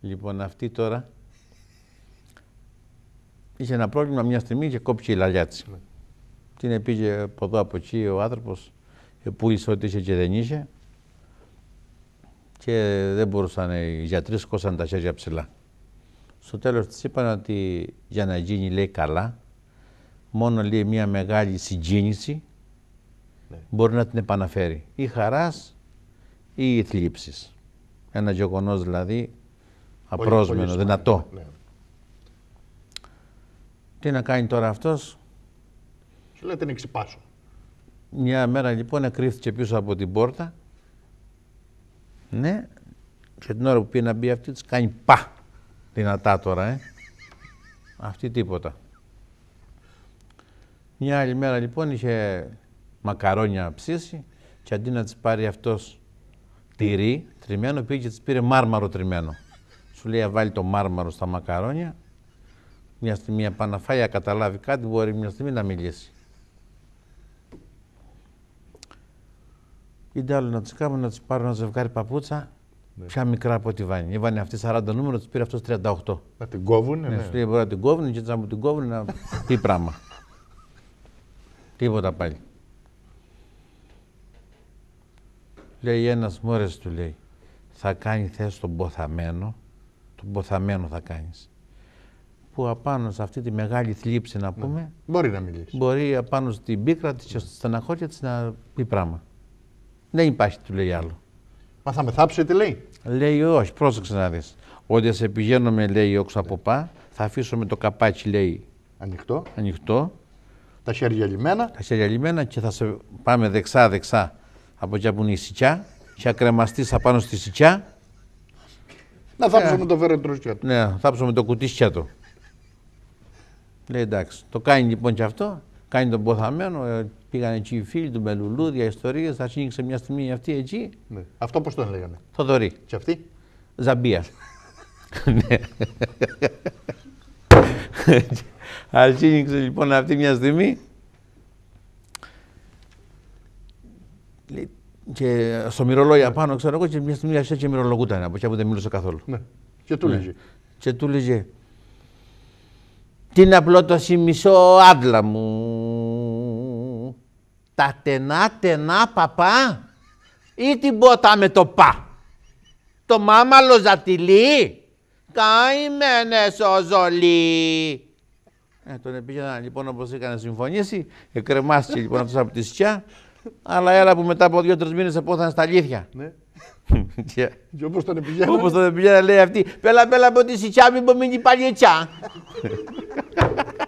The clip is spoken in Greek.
Λοιπόν, αυτή τώρα είχε ένα πρόβλημα μια στιγμή και κόπηκε η λαλιά της. Ναι. Την πήγε από εδώ από εκεί ο άνθρωπος, ε, πούλησε ό,τι είχε και δεν είχε. Και δεν μπορούσαν ε, οι γιατροί, σκόσαν τα χέρια ψηλά. Στο τέλος της είπαν ότι για να γίνει λέει καλά, μόνο λέει μια μεγάλη συγκίνηση ναι. μπορεί να την επαναφέρει. Ή χαράς ή θλίψη. Ένα γεγονός δηλαδή Απρόσμενο, δυνατό. Ναι. Τι να κάνει τώρα αυτός. Σου λέει την εξυπάσω. Μια μέρα λοιπόν εκρύφθηκε πίσω από την πόρτα. Ναι. Και την ώρα που πήγε να μπει αυτή της κάνει πα. Δυνατά τώρα ε. αυτή τίποτα. Μια άλλη μέρα λοιπόν είχε μακαρόνια ψήσει και αντί να της πάρει αυτός τυρί τριμμένο πήγε και της πήρε μάρμαρο τριμμένο σου λέει βάλει το μάρμαρο στα μακαρόνια, μια στιγμή επαναφάει, καταλάβει κάτι, μπορεί μια στιγμή να μιλήσει. Είτε άλλο να τους κάνω να τους πάρω ένα ζευγάρι παπούτσα, ναι. πια μικρά από τη βάνη. Ήβανε αυτή 40 νούμερο, τους πήρε αυτός 38. Να την κόβουνε, ναι. ναι. Σου λέει μπορεί να την κόβουνε και να μου την κόβουνε να... τι πράγμα. Τίποτα πάλι. Λέει ένας μόρε του λέει, θα κάνει θέση στον ποθαμένο του ποθαμένου θα κάνεις. Που απάνω σε αυτή τη μεγάλη θλίψη να ναι. πούμε... Μπορεί να μιλήσει. Μπορεί απάνω στην πίκρα της και στη στεναχώρια της να πει πράγμα. Δεν υπάρχει του λέει άλλο. Μα θα με θάψει τι λέει. Λέει όχι, πρόσεξε να δεις. Ότι σε πηγαίνουμε λέει όξω από ναι. πά, θα αφήσουμε το καπάκι λέει ανοιχτό. ανοιχτό. Τα χέρια λιμένα. Τα χέρια λιμένα και θα σε πάμε δεξά-δεξά από εκεί που είναι η σιτιά Και απάνω στη σιτιά. Να θάψουμε ε. το φερετρούσιο του. Ναι, θάψουμε το κουτί του. Λέει εντάξει. Το κάνει λοιπόν και αυτό. Κάνει τον ποθαμένο. Ε, πήγαν εκεί οι φίλοι του με λουλούδια, ιστορίες. Θα μια στιγμή αυτή εκεί. Ναι. Αυτό πώς τον λέγανε. Θοδωρή. Και αυτή. Ζαμπία. ναι. Αρχίνηξε λοιπόν αυτή μια στιγμή και στο μυρολόγιο απάνω, ξέρω εγώ, και μια στιγμή άρχισε και μυρολογούταν από εκεί που δεν μιλούσε καθόλου. Ναι. Και του ναι. λέγε. Και του λέγε. Την απλότωση μισό άντλα μου. Τα τενά τενά παπά ή την ποτά με το πα. Το μάμα ζατιλί. καημένε ο ζολί. Ε, τον επήγαιναν λοιπόν όπως είχαν συμφωνήσει. Εκρεμάστηκε λοιπόν από τη σκιά. Αλλά έλα που μετά από δύο-τρει μήνες απόθαν στα αλήθεια. Ναι. Και όπως τον πηγαίνανε. Όπως τον πηγαίνανε, λέει αυτή. Πέλα, πέλα, από τη σιτσιά, μην πω μείνει πάλι ετσιά.